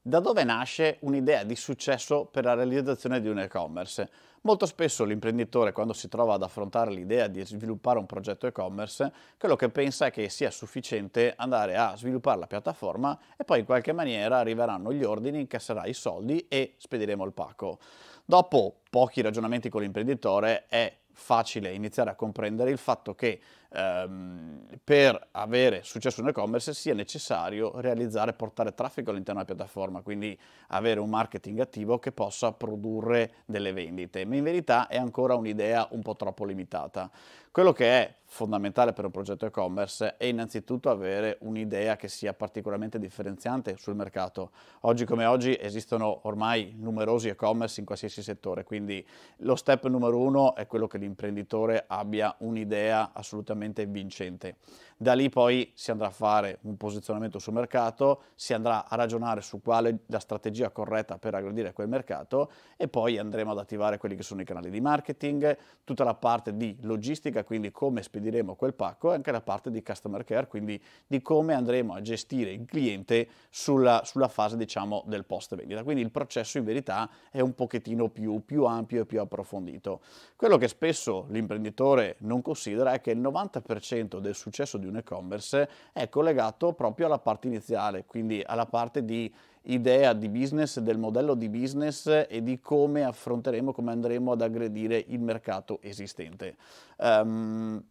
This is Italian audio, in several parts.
Da dove nasce un'idea di successo per la realizzazione di un e-commerce? Molto spesso l'imprenditore quando si trova ad affrontare l'idea di sviluppare un progetto e-commerce, quello che pensa è che sia sufficiente andare a sviluppare la piattaforma e poi in qualche maniera arriveranno gli ordini, incasserà i soldi e spediremo il pacco. Dopo pochi ragionamenti con l'imprenditore è facile iniziare a comprendere il fatto che ehm, per avere successo in e-commerce sia necessario realizzare, e portare traffico all'interno della piattaforma, quindi avere un marketing attivo che possa produrre delle vendite, ma in verità è ancora un'idea un po' troppo limitata. Quello che è fondamentale per un progetto e-commerce è innanzitutto avere un'idea che sia particolarmente differenziante sul mercato. Oggi come oggi esistono ormai numerosi e-commerce in qualsiasi settore, quindi lo step numero uno è quello che l'imprenditore abbia un'idea assolutamente totalmente vincente. Da lì poi si andrà a fare un posizionamento sul mercato, si andrà a ragionare su quale la strategia corretta per aggredire quel mercato e poi andremo ad attivare quelli che sono i canali di marketing, tutta la parte di logistica, quindi come spediremo quel pacco e anche la parte di customer care, quindi di come andremo a gestire il cliente sulla, sulla fase diciamo del post vendita. Quindi il processo in verità è un pochettino più, più ampio e più approfondito. Quello che spesso l'imprenditore non considera è che il 90% 90% del successo di un e-commerce è collegato proprio alla parte iniziale, quindi alla parte di idea di business, del modello di business e di come affronteremo, come andremo ad aggredire il mercato esistente. Um,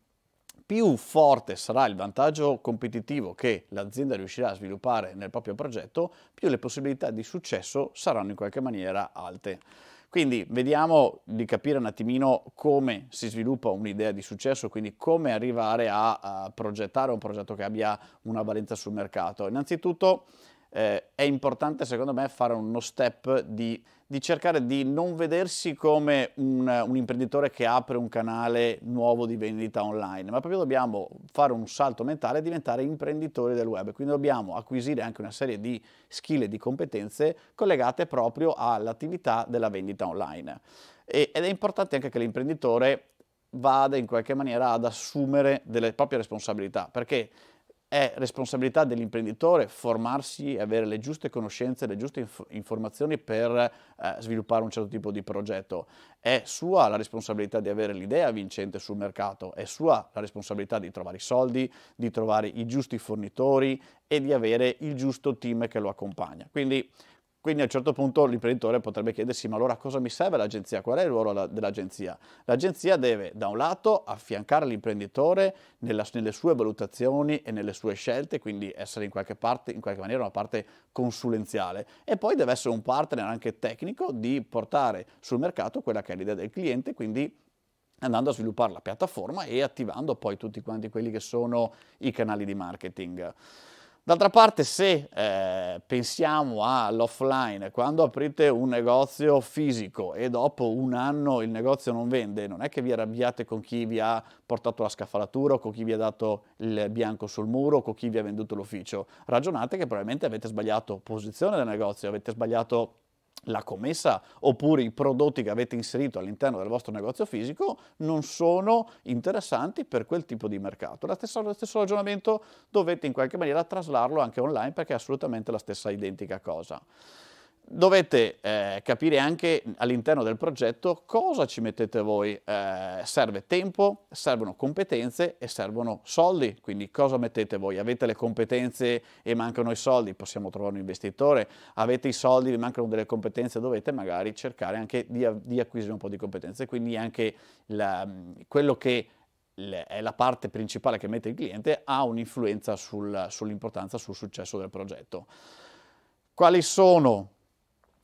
più forte sarà il vantaggio competitivo che l'azienda riuscirà a sviluppare nel proprio progetto, più le possibilità di successo saranno in qualche maniera alte. Quindi vediamo di capire un attimino come si sviluppa un'idea di successo, quindi come arrivare a, a progettare un progetto che abbia una valenza sul mercato. Innanzitutto eh, è importante secondo me fare uno step di, di cercare di non vedersi come un, un, imprenditore che apre un canale nuovo di vendita online, ma proprio dobbiamo fare un salto mentale e diventare imprenditori del web, quindi dobbiamo acquisire anche una serie di skill e di competenze collegate proprio all'attività della vendita online. E, ed è importante anche che l'imprenditore vada in qualche maniera ad assumere delle proprie responsabilità, perché è responsabilità dell'imprenditore formarsi e avere le giuste conoscenze, le giuste inf informazioni per eh, sviluppare un certo tipo di progetto. È sua la responsabilità di avere l'idea vincente sul mercato, è sua la responsabilità di trovare i soldi, di trovare i giusti fornitori e di avere il giusto team che lo accompagna. Quindi quindi a un certo punto l'imprenditore potrebbe chiedersi ma allora cosa mi serve l'agenzia? Qual è il ruolo dell'agenzia? L'agenzia deve da un lato affiancare l'imprenditore nella, nelle sue valutazioni e nelle sue scelte, quindi essere in qualche parte, in qualche maniera una parte consulenziale e poi deve essere un partner anche tecnico di portare sul mercato quella che è l'idea del cliente, quindi andando a sviluppare la piattaforma e attivando poi tutti quanti quelli che sono i canali di marketing. D'altra parte, se eh, pensiamo all'offline, quando aprite un negozio fisico e dopo un anno il negozio non vende, non è che vi arrabbiate con chi vi ha portato la scaffalatura, con chi vi ha dato il bianco sul muro, con chi vi ha venduto l'ufficio. Ragionate che probabilmente avete sbagliato posizione del negozio, avete sbagliato la commessa oppure i prodotti che avete inserito all'interno del vostro negozio fisico non sono interessanti per quel tipo di mercato. Stessa, lo stesso ragionamento dovete in qualche maniera traslarlo anche online perché è assolutamente la stessa identica cosa dovete eh, capire anche all'interno del progetto cosa ci mettete voi. Eh, serve tempo, servono competenze e servono soldi, quindi cosa mettete voi? Avete le competenze e mancano i soldi, possiamo trovare un investitore, avete i soldi, e mancano delle competenze, dovete magari cercare anche di, di acquisire un po' di competenze, quindi anche la, quello che è la parte principale che mette il cliente ha un'influenza sul, sull'importanza, sul successo del progetto. Quali sono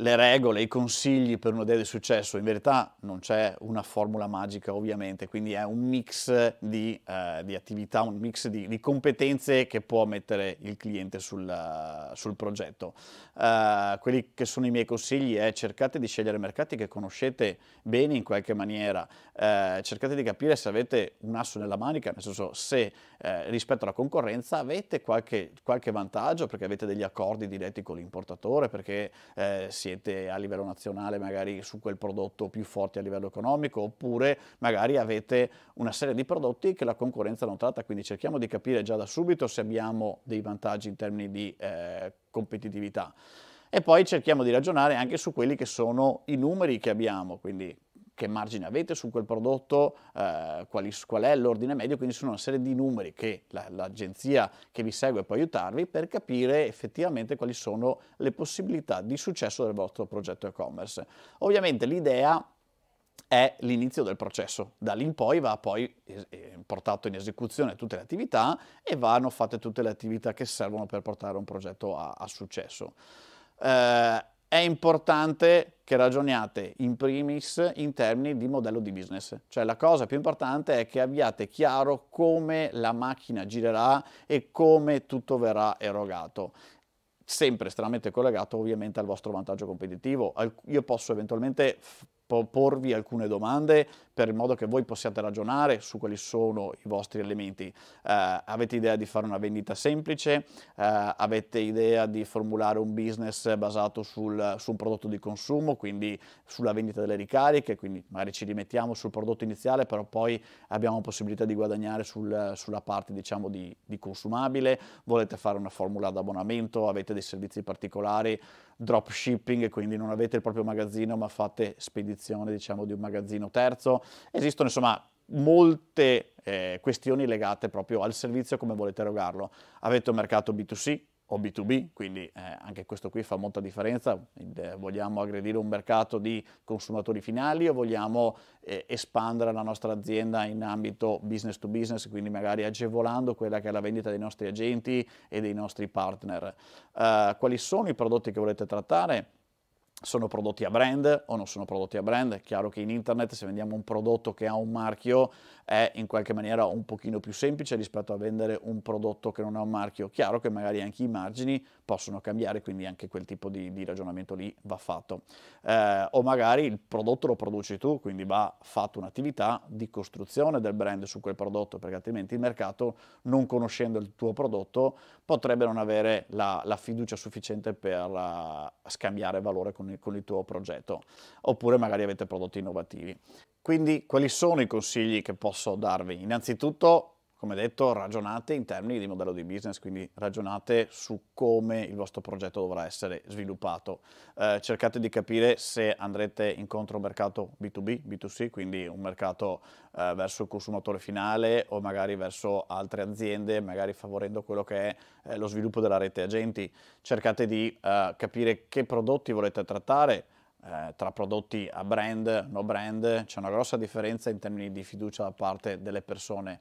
le regole, i consigli per una idea di successo. In verità non c'è una formula magica ovviamente, quindi è un mix di, eh, di attività, un mix di, di, competenze che può mettere il cliente sul, sul progetto. Uh, quelli che sono i miei consigli è cercate di scegliere mercati che conoscete bene in qualche maniera, uh, cercate di capire se avete un asso nella manica, nel senso se eh, rispetto alla concorrenza avete qualche, qualche vantaggio perché avete degli accordi diretti con l'importatore, perché eh, si siete a livello nazionale magari su quel prodotto più forti a livello economico oppure magari avete una serie di prodotti che la concorrenza non tratta, quindi cerchiamo di capire già da subito se abbiamo dei vantaggi in termini di eh, competitività e poi cerchiamo di ragionare anche su quelli che sono i numeri che abbiamo, quindi che margine avete su quel prodotto, eh, quali, qual è l'ordine medio, quindi sono una serie di numeri che la, l'agenzia che vi segue può aiutarvi per capire effettivamente quali sono le possibilità di successo del vostro progetto e-commerce. Ovviamente l'idea è l'inizio del processo. Da lì in poi va poi eh, portato in esecuzione tutte le attività e vanno fatte tutte le attività che servono per portare un progetto a, a successo. Eh, è importante che ragioniate in primis in termini di modello di business. Cioè la cosa più importante è che abbiate chiaro come la macchina girerà e come tutto verrà erogato sempre estremamente collegato ovviamente al vostro vantaggio competitivo. Io posso eventualmente porvi alcune domande per il modo che voi possiate ragionare su quali sono i vostri elementi. Eh, avete idea di fare una vendita semplice? Eh, avete idea di formulare un business basato sul, su un prodotto di consumo, quindi sulla vendita delle ricariche, quindi magari ci rimettiamo sul prodotto iniziale, però poi abbiamo possibilità di guadagnare sul, sulla parte diciamo di, di consumabile, volete fare una formula d'abbonamento, avete dei servizi particolari, dropshipping, quindi non avete il proprio magazzino ma fate spedizione diciamo di un magazzino terzo, esistono insomma molte eh, questioni legate proprio al servizio come volete erogarlo. Avete un mercato B2C o B2B, quindi eh, anche questo qui fa molta differenza, eh, vogliamo aggredire un mercato di consumatori finali o vogliamo eh, espandere la nostra azienda in ambito business to business, quindi magari agevolando quella che è la vendita dei nostri agenti e dei nostri partner. Eh, quali sono i prodotti che volete trattare? sono prodotti a brand o non sono prodotti a brand. È chiaro che in internet se vendiamo un prodotto che ha un marchio è in qualche maniera un pochino più semplice rispetto a vendere un prodotto che non ha un marchio. Chiaro che magari anche i margini possono cambiare, quindi anche quel tipo di, di ragionamento lì va fatto. Eh, o magari il prodotto lo produci tu, quindi va fatta un'attività di costruzione del brand su quel prodotto, perché altrimenti il mercato, non conoscendo il tuo prodotto, potrebbe non avere la, la fiducia sufficiente per uh, scambiare valore con con, il tuo progetto, oppure magari avete prodotti innovativi. Quindi quali sono i consigli che posso darvi? Innanzitutto come detto, ragionate in termini di modello di business, quindi ragionate su come il vostro progetto dovrà essere sviluppato. Eh, cercate di capire se andrete incontro a un mercato B2B, B2C, quindi un mercato eh, verso il consumatore finale o magari verso altre aziende, magari favorendo quello che è eh, lo sviluppo della rete agenti. Cercate di eh, capire che prodotti volete trattare. Eh, tra prodotti a brand, no brand, c'è una grossa differenza in termini di fiducia da parte delle persone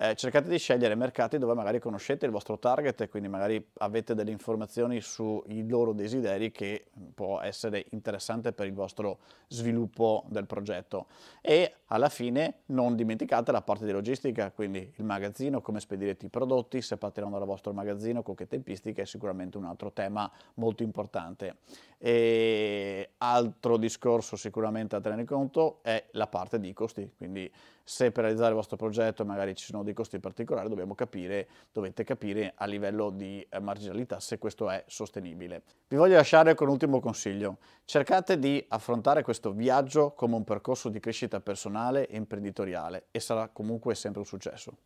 eh, cercate di scegliere mercati dove magari conoscete il vostro target e quindi magari avete delle informazioni sui loro desideri che può essere interessante per il vostro sviluppo del progetto. E alla fine non dimenticate la parte di logistica, quindi il magazzino, come spedirete i prodotti, se partiranno dal vostro magazzino, con che tempistica, è sicuramente un altro tema molto importante. E altro discorso sicuramente a tenere conto è la parte di costi, quindi se per realizzare il vostro progetto magari ci sono dei costi particolari dobbiamo capire, dovete capire a livello di eh, marginalità se questo è sostenibile. Vi voglio lasciare con un ultimo consiglio. Cercate di affrontare questo viaggio come un percorso di crescita personale e imprenditoriale e sarà comunque sempre un successo.